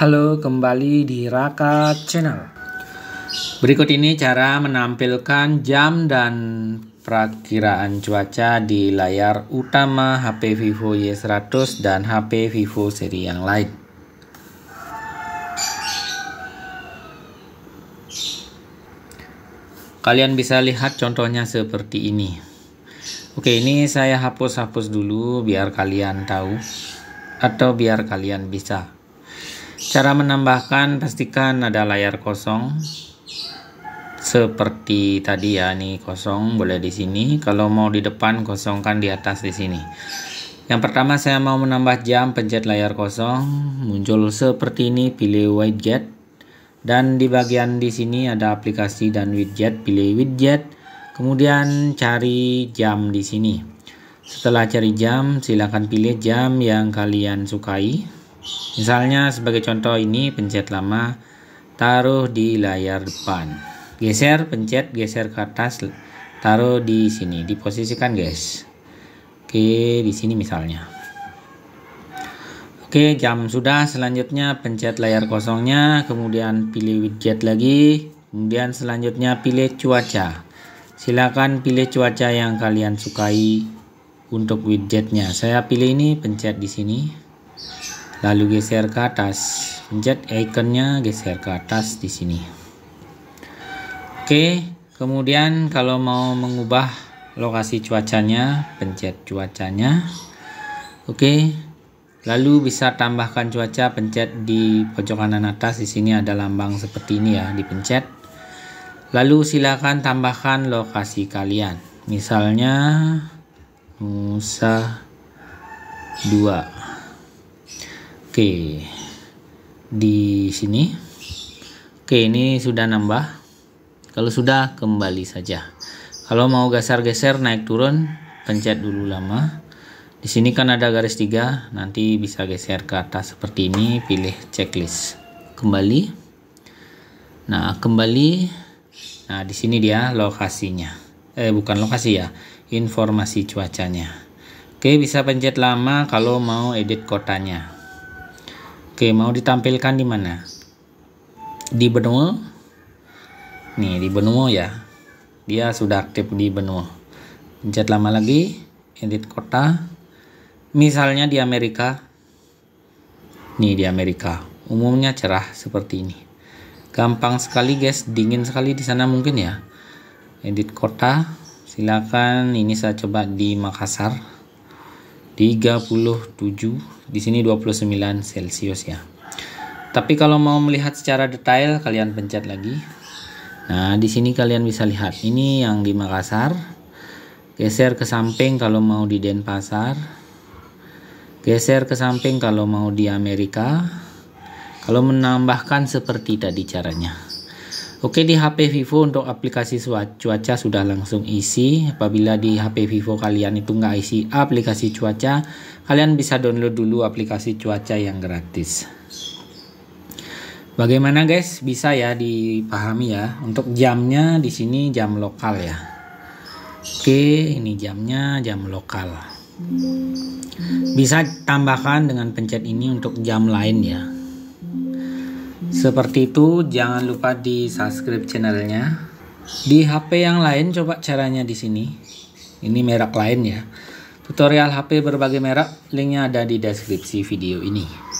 Halo, kembali di Raka Channel. Berikut ini cara menampilkan jam dan perakiraan cuaca di layar utama HP Vivo Y100 dan HP Vivo seri yang lain. Kalian bisa lihat contohnya seperti ini. Oke, ini saya hapus-hapus dulu biar kalian tahu atau biar kalian bisa Cara menambahkan pastikan ada layar kosong seperti tadi ya ini kosong boleh di sini kalau mau di depan kosongkan di atas di sini yang pertama saya mau menambah jam pencet layar kosong muncul seperti ini pilih widget dan di bagian di sini ada aplikasi dan widget pilih widget kemudian cari jam di sini setelah cari jam silahkan pilih jam yang kalian sukai Misalnya sebagai contoh ini pencet lama taruh di layar depan. Geser, pencet, geser ke atas, taruh di sini, diposisikan guys. Oke, di sini misalnya. Oke, jam sudah. Selanjutnya pencet layar kosongnya, kemudian pilih widget lagi, kemudian selanjutnya pilih cuaca. Silakan pilih cuaca yang kalian sukai untuk widgetnya. Saya pilih ini, pencet di sini lalu geser ke atas pencet iconnya geser ke atas di sini oke kemudian kalau mau mengubah lokasi cuacanya pencet cuacanya oke lalu bisa tambahkan cuaca pencet di pojok kanan atas di sini ada lambang seperti ini ya dipencet lalu silakan tambahkan lokasi kalian misalnya Nusa 2 Oke. Di sini. Oke, ini sudah nambah. Kalau sudah kembali saja. Kalau mau geser-geser naik turun, pencet dulu lama. Di sini kan ada garis tiga, nanti bisa geser ke atas seperti ini, pilih checklist. Kembali. Nah, kembali. Nah, di sini dia lokasinya. Eh, bukan lokasi ya, informasi cuacanya. Oke, bisa pencet lama kalau mau edit kotanya. Oke, mau ditampilkan di mana? Di benua. Nih, di benua ya. Dia sudah aktif di benua. Pencet lama lagi, edit kota. Misalnya di Amerika. Nih di Amerika. Umumnya cerah seperti ini. Gampang sekali guys, dingin sekali di sana mungkin ya. Edit kota. Silakan ini saya coba di Makassar. 37 di sini 29 celcius ya tapi kalau mau melihat secara detail kalian pencet lagi nah di sini kalian bisa lihat ini yang di Makassar geser ke samping kalau mau di Denpasar geser ke samping kalau mau di Amerika kalau menambahkan seperti tadi caranya Oke di HP Vivo untuk aplikasi cuaca sudah langsung isi. Apabila di HP Vivo kalian itu nggak isi aplikasi cuaca, kalian bisa download dulu aplikasi cuaca yang gratis. Bagaimana guys? Bisa ya dipahami ya. Untuk jamnya di sini jam lokal ya. Oke, ini jamnya jam lokal. Bisa tambahkan dengan pencet ini untuk jam lain ya. Seperti itu, jangan lupa di subscribe channelnya. Di HP yang lain coba caranya di sini. Ini merek lain ya. Tutorial HP berbagai merek, linknya ada di deskripsi video ini.